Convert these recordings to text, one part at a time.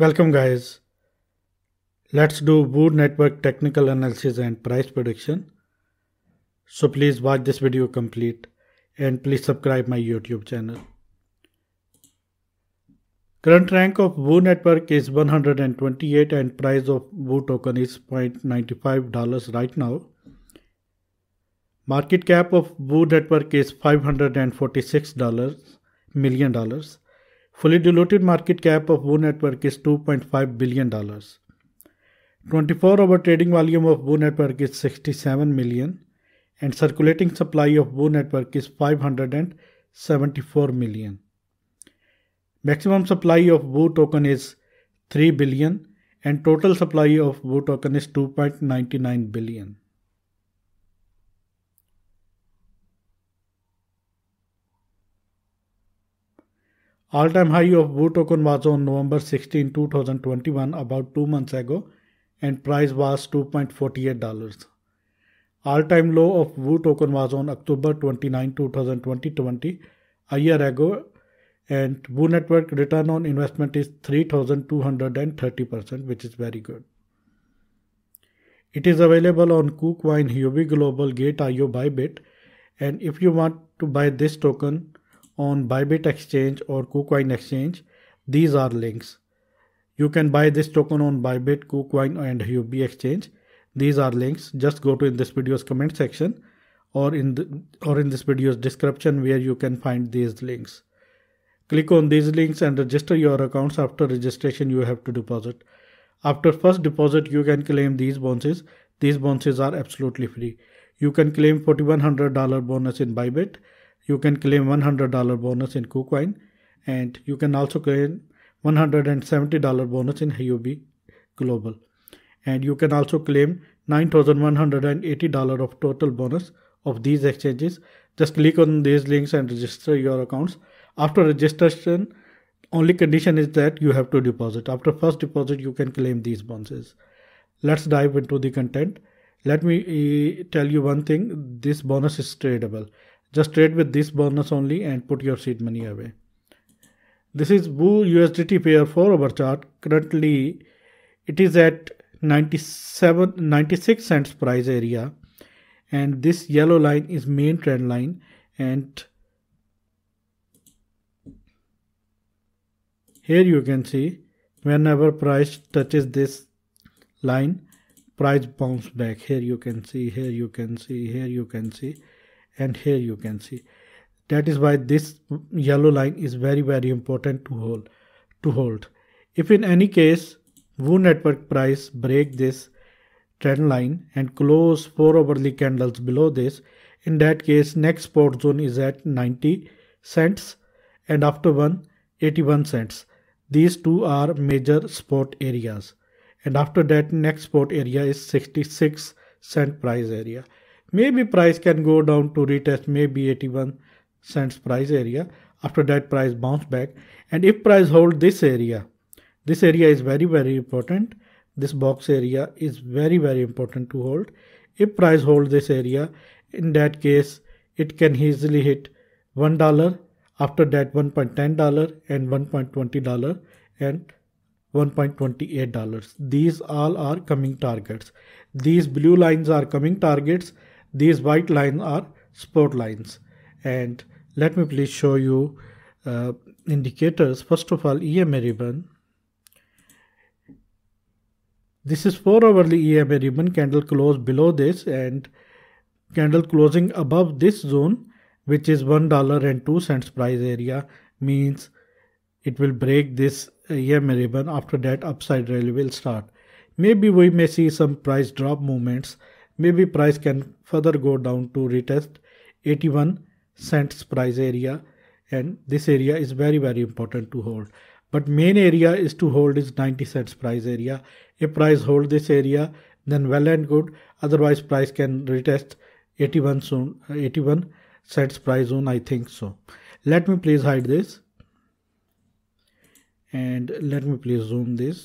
Welcome guys. Let's do Boor network technical analysis and price prediction. So please watch this video complete and please subscribe my YouTube channel. Current rank of Boor network is 128 and price of Boor token is $0.95 right now. Market cap of Boor network is $546 million dollars Fully diluted market cap of Boo Network is $2.5 billion. 24 hour trading volume of Boo Network is 67 million and circulating supply of Boo Network is 574 million. Maximum supply of Boo token is 3 billion and total supply of Boo token is 2.99 billion. All time high of Wu token was on November 16, 2021, about two months ago, and price was $2.48. All time low of Wu token was on October 29, 2020, a year ago, and Wu network return on investment is 3230%, which is very good. It is available on KuCoin, Huobi Global, Gate.io, Bybit, and if you want to buy this token, on Bybit Exchange or KuCoin Exchange. These are links. You can buy this token on Bybit, KuCoin and Huobi Exchange. These are links. Just go to in this video's comment section or in the, or in this video's description where you can find these links. Click on these links and register your accounts after registration you have to deposit. After first deposit you can claim these bonuses. These bonuses are absolutely free. You can claim $4100 bonus in Bybit you can claim $100 bonus in KuCoin and you can also claim $170 bonus in Huobi Global. And you can also claim $9,180 of total bonus of these exchanges. Just click on these links and register your accounts. After registration, only condition is that you have to deposit. After first deposit, you can claim these bonuses. Let's dive into the content. Let me eh, tell you one thing, this bonus is tradable. Just trade with this bonus only and put your seed money away. This is Boo USDT pair for hour chart. Currently, it is at 97, 96 cents price area. And this yellow line is main trend line. And here you can see whenever price touches this line, price bounce back. Here you can see, here you can see, here you can see and here you can see that is why this yellow line is very very important to hold to hold if in any case Wu network price break this trend line and close four overly candles below this in that case next support zone is at 90 cents and after one 81 cents these two are major support areas and after that next support area is 66 cent price area Maybe price can go down to retest maybe 81 cents price area. After that price bounce back. And if price hold this area, this area is very, very important. This box area is very, very important to hold. If price hold this area, in that case, it can easily hit $1 after that $1.10 and $1.20 and $1.28. These all are coming targets. These blue lines are coming targets these white lines are support lines. And let me please show you uh, indicators. First of all, EMA ribbon. This is 4 hourly EMA ribbon candle close below this and candle closing above this zone which is $1.02 price area means it will break this EMA ribbon after that upside rally will start. Maybe we may see some price drop movements Maybe price can further go down to retest 81 cents price area and this area is very very important to hold but main area is to hold is 90 cents price area if price hold this area then well and good otherwise price can retest 81 soon 81 cents price zone i think so let me please hide this and let me please zoom this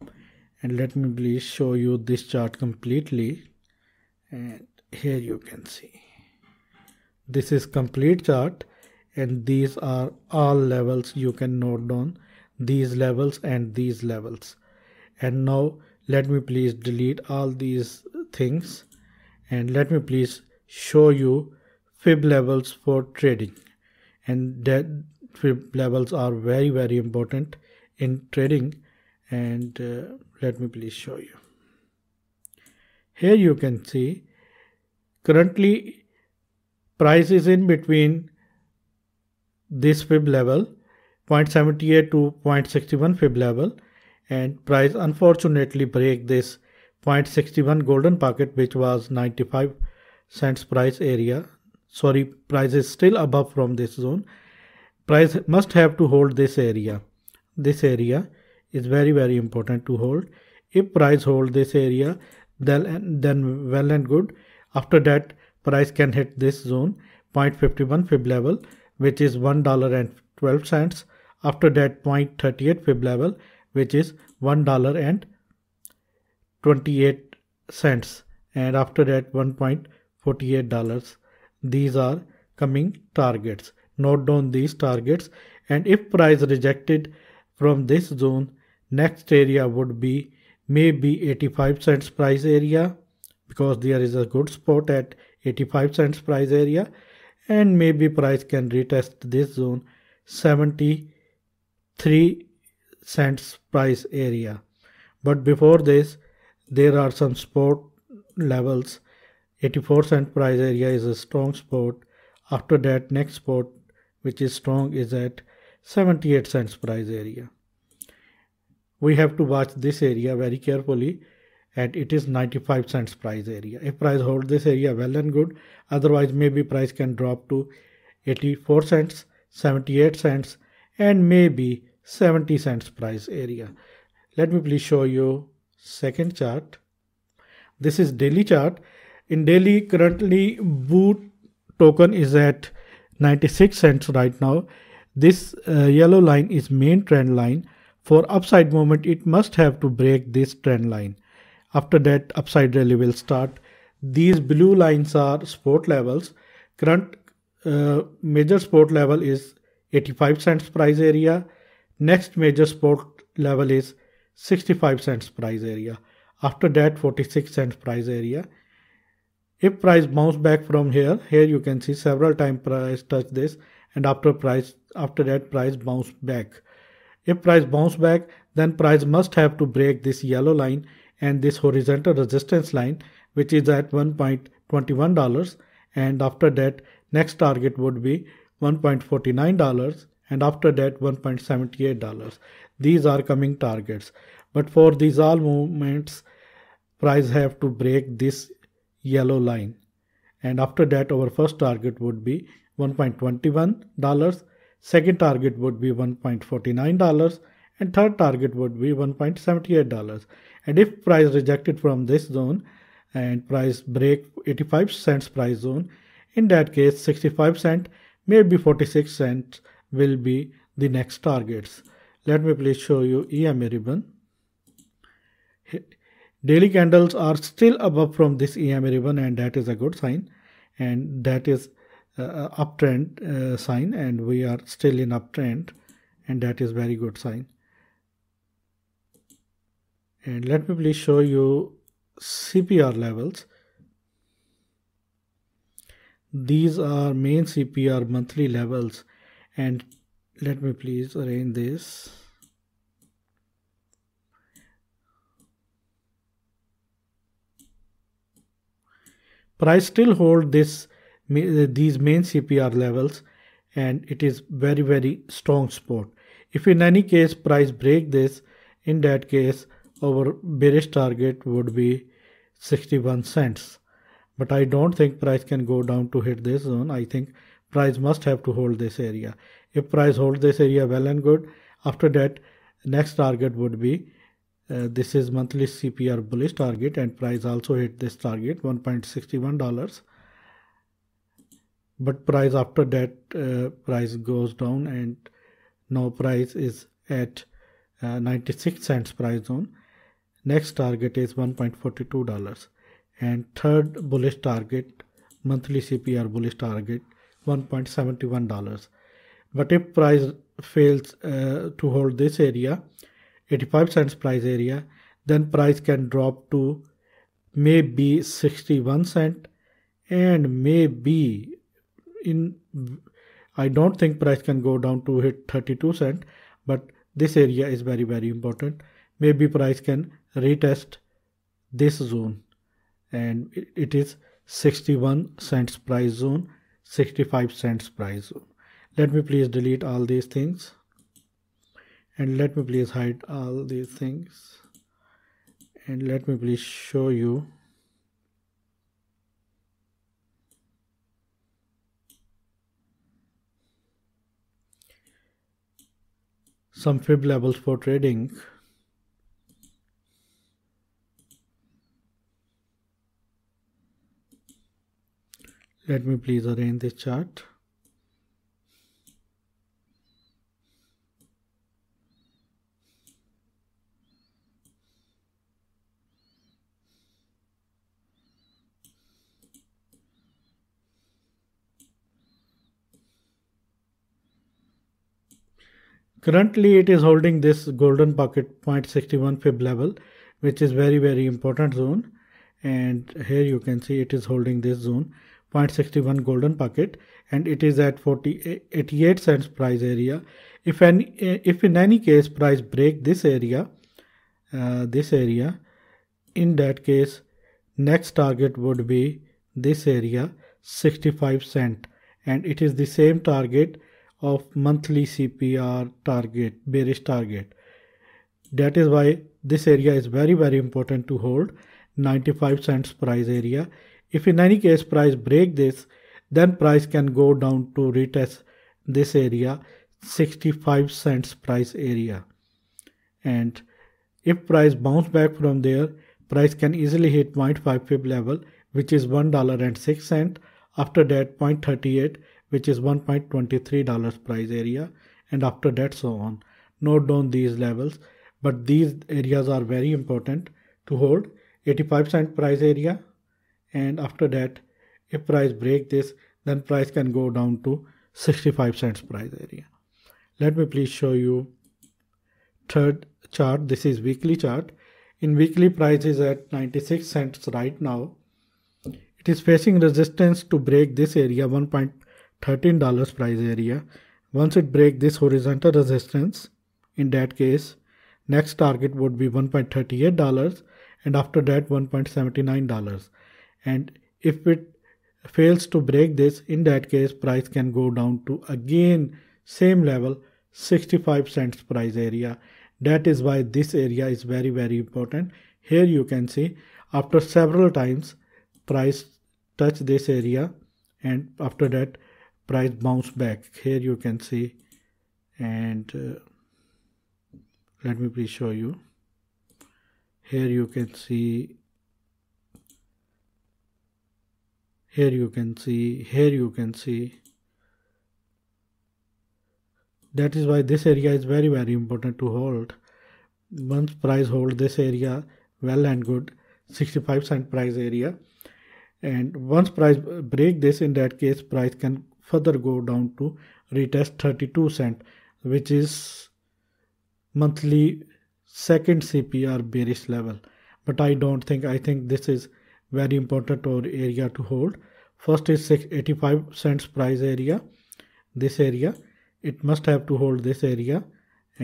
and let me please show you this chart completely and here you can see this is complete chart and these are all levels you can note down these levels and these levels and now let me please delete all these things and let me please show you fib levels for trading and that fib levels are very very important in trading and uh, let me please show you here you can see currently price is in between this fib level 0.78 to 0.61 fib level and price unfortunately break this 0.61 golden pocket which was 95 cents price area sorry price is still above from this zone price must have to hold this area this area is very very important to hold if price hold this area then, then well and good. After that, price can hit this zone 0.51 fib level, which is $1.12. After that, 0.38 fib level, which is $1.28. And after that, $1.48. These are coming targets. Note down these targets. And if price rejected from this zone, next area would be may be 85 cents price area because there is a good support at 85 cents price area and maybe price can retest this zone 73 cents price area but before this there are some support levels 84 cent price area is a strong support after that next support which is strong is at 78 cents price area we have to watch this area very carefully and it is 95 cents price area if price hold this area well and good otherwise maybe price can drop to 84 cents 78 cents and maybe 70 cents price area let me please show you second chart this is daily chart in daily currently boot token is at 96 cents right now this uh, yellow line is main trend line for upside movement, it must have to break this trend line. After that, upside rally will start. These blue lines are support levels. Current uh, major support level is 85 cents price area. Next major support level is 65 cents price area. After that, 46 cents price area. If price bounce back from here, here you can see several time price touch this and after price after that price bounce back if price bounce back, then price must have to break this yellow line and this horizontal resistance line, which is at $1.21. And after that, next target would be $1.49 and after that $1.78. These are coming targets. But for these all movements, price have to break this yellow line. And after that, our first target would be $1.21 Second target would be $1.49 and third target would be $1.78. And if price rejected from this zone and price break 85 cents price zone, in that case 65 cent, maybe 46 cent will be the next targets. Let me please show you EMA ribbon. Daily candles are still above from this EMA ribbon and that is a good sign and that is uh, uptrend uh, sign and we are still in uptrend and that is very good sign and let me please show you CPR levels these are main CPR monthly levels and let me please arrange this price still hold this these main CPR levels and it is very very strong support. If in any case price break this in that case our bearish target would be 61 cents but I don't think price can go down to hit this zone. I think price must have to hold this area. If price holds this area well and good, after that next target would be uh, this is monthly CPR bullish target and price also hit this target $1.61 but price after that uh, price goes down and now price is at uh, 96 cents price zone next target is 1.42 dollars and third bullish target monthly cpr bullish target 1.71 dollars but if price fails uh, to hold this area 85 cents price area then price can drop to maybe 61 cent and maybe in I don't think price can go down to hit 32 cent, but this area is very very important. Maybe price can retest this zone, and it is 61 cents price zone, 65 cents price zone. Let me please delete all these things, and let me please hide all these things, and let me please show you. some fib levels for trading let me please arrange this chart Currently, it is holding this golden pocket 0.61 fib level, which is very, very important zone. And here you can see it is holding this zone 0.61 golden pocket and it is at 48 88 cents price area. If any, if in any case price break this area, uh, this area, in that case, next target would be this area 65 cent and it is the same target of monthly CPR target, bearish target. That is why this area is very, very important to hold 95 cents price area. If in any case price break this, then price can go down to retest this area 65 cents price area. And if price bounce back from there, price can easily hit 0.5 pip level, which is $1.06. After that, 0.38 which is 1.23 dollars price area and after that so on note down these levels but these areas are very important to hold 85 cent price area and after that if price break this then price can go down to 65 cents price area let me please show you third chart this is weekly chart in weekly price is at 96 cents right now it is facing resistance to break this area 1.23 $13 price area. Once it break this horizontal resistance, in that case, next target would be $1.38 and after that $1.79. And if it fails to break this, in that case, price can go down to again same level 65 cents price area. That is why this area is very, very important. Here you can see after several times price touch this area and after that price bounce back here you can see and uh, let me please show you here you can see here you can see here you can see that is why this area is very very important to hold once price hold this area well and good 65 cent price area and once price break this in that case price can further go down to retest 32 cent which is monthly second cpr bearish level but i don't think i think this is very important or area to hold first is 85 cents price area this area it must have to hold this area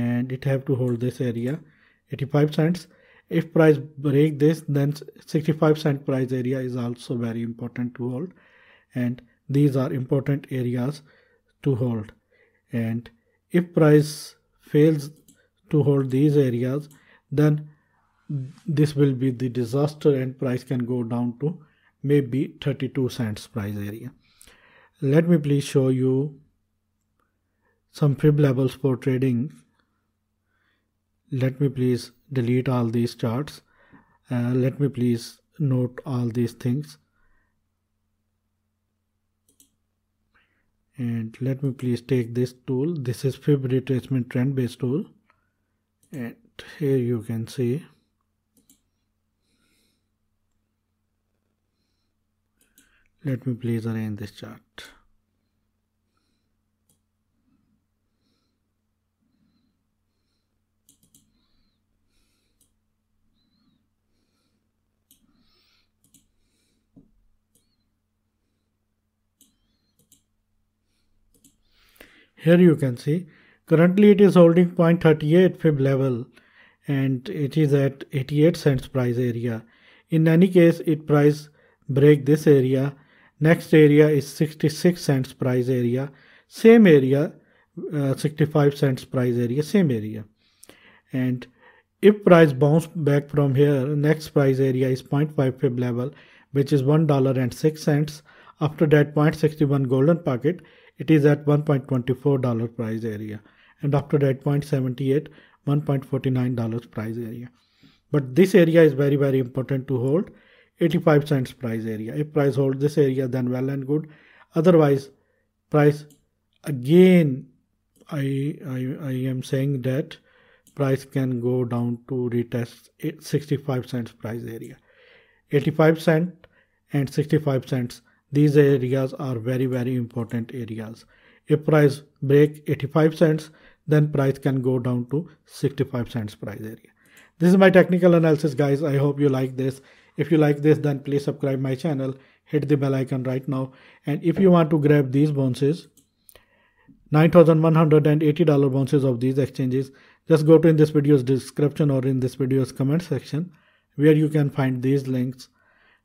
and it have to hold this area 85 cents if price break this then 65 cent price area is also very important to hold and these are important areas to hold. And if price fails to hold these areas, then this will be the disaster and price can go down to maybe 32 cents price area. Let me please show you some fib levels for trading. Let me please delete all these charts. Uh, let me please note all these things. and let me please take this tool this is fib retracement trend based tool and here you can see let me please arrange this chart Here you can see currently it is holding 0.38 fib level and it is at 88 cents price area. In any case, it price break this area. Next area is 66 cents price area. Same area, uh, 65 cents price area, same area. And if price bounce back from here, next price area is 0.5 fib level, which is $1.06. After that, 0.61 golden pocket, it is at 1.24 dollar price area and after that 0.78 1.49 dollars price area but this area is very very important to hold 85 cents price area if price holds this area then well and good otherwise price again I, I, I am saying that price can go down to retest 65 cents price area 85 cent and 65 cents these areas are very, very important areas. If price break 85 cents, then price can go down to 65 cents price area. This is my technical analysis guys. I hope you like this. If you like this, then please subscribe my channel, hit the bell icon right now. And if you want to grab these bounces, $9,180 bounces of these exchanges, just go to in this video's description or in this video's comment section where you can find these links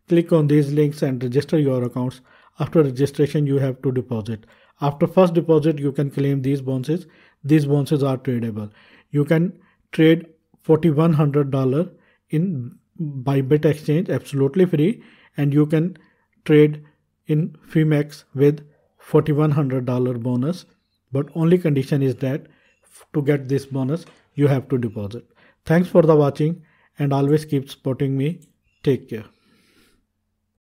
Click on these links and register your accounts. After registration, you have to deposit. After first deposit, you can claim these bonuses. These bonuses are tradable. You can trade $4,100 in Bybit exchange absolutely free and you can trade in Femex with $4,100 bonus. But only condition is that to get this bonus, you have to deposit. Thanks for the watching and always keep supporting me. Take care.